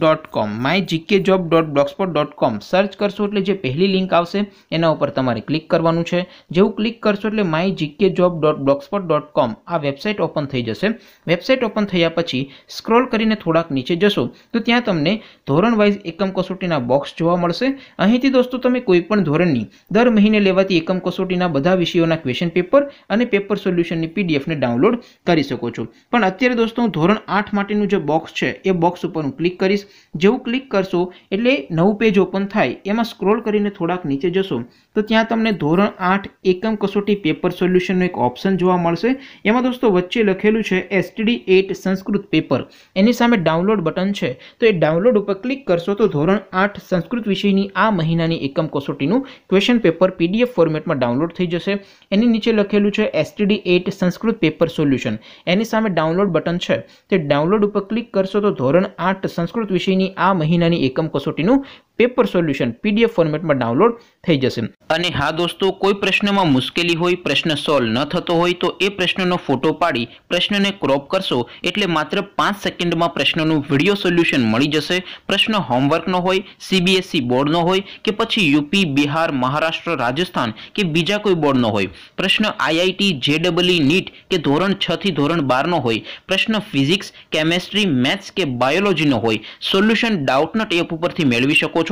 dot com my GK job dot blogspot dot com search કરશો એટલે જે પહેલી લિંક આવશે એના ઉપર તમારે ક્લિક કરવાનું છે જેવું ક્લિક કરશો એટલે my GK job dot blogspot dot com આ વેબસાઇટ ઓપન થઈ જશે વેબસાઇટ ઓપન થયા પછી સ્ક્રોલ કરીને થોડાક નીચે જશો તો ત્યાં તમને ધોરણ વાઇઝ એકમ કસોટીના બોક્સ જોવા મળશે અહીંથી દોસ્તો તમે કોઈપણ ધોરણની દર મહિને લેવાતી એકમ કસોટીના બધા વિષયોના ક્વેશ્ચન પેપર અને પેપર સોલ્યુશનની પીડીએફને ડાઉનલોડ કરી શકો છો પણ અત્યારે દોસ્તો હું ધોરણ આઠ માટેનું જે બોક્સ છે એ બોક્સ ઉપર હું ક્લિક કરીશ ઓફિસ જેવું ક્લિક કરશો એટલે નવું પેજ ઓપન થાય એમાં સ્ક્રોલ કરીને થોડાક નીચે જશો તો ત્યાં તમને ધોરણ આઠ એકમ કસોટી પેપર સોલ્યુશનનો એક ઓપ્શન જોવા મળશે એમાં દોસ્તો વચ્ચે લખેલું છે એસટીડી એટ સંસ્કૃત પેપર એની સામે ડાઉનલોડ બટન છે તો એ ડાઉનલોડ ઉપર ક્લિક કરશો તો ધોરણ આઠ સંસ્કૃત વિષયની આ મહિનાની એકમ કસોટીનું ક્વેશ્ચન પેપર પીડીએફ ફોર્મેટમાં ડાઉનલોડ થઈ જશે એની નીચે લખેલું છે STD eight Sanskrit paper solution એની સામે ડાઉનલોડ બટન છે તે ડાઉનલોડ ઉપર ક્લિક કરશો તો ધોરણ આઠ સંસ્કૃત વિષયની આ મહિનાની એકમ કસોટીનું પેપર સોલ્યુશન પીડીએફ ફોર્મેટમાં ડાઉનલોડ થઈ જશે અને હા દોસ્તો કોઈ પ્રશ્નમાં મુશ્કેલી હોય પ્રશ્ન સોલ્વ ન થતો હોય તો એ પ્રશ્નનો ફોટો પાડી પ્રશ્નને ક્રોપ કરશો એટલે માત્ર પાંચ સેકન્ડમાં પ્રશ્નનું વિડીયો સોલ્યુશન મળી જશે પ્રશ્ન હોમવર્કનો હોય સીબીએસઈ e બોર્ડનો હોય કે પછી યુપી બિહાર મહારાષ્ટ્ર રાજસ્થાન કે બીજા કોઈ બોર્ડનો હોય પ્રશ્ન આઈઆઈટી જેડબલઈ નીટ કે ધોરણ છ થી ધોરણ બારનો હોય પ્રશ્ન ફિઝિક્સ કેમેસ્ટ્રી મેથ્સ કે બાયોલોજીનો હોય સોલ્યુશન ડાઉટ ના ટેપ ઉપરથી મેળવી શકો છો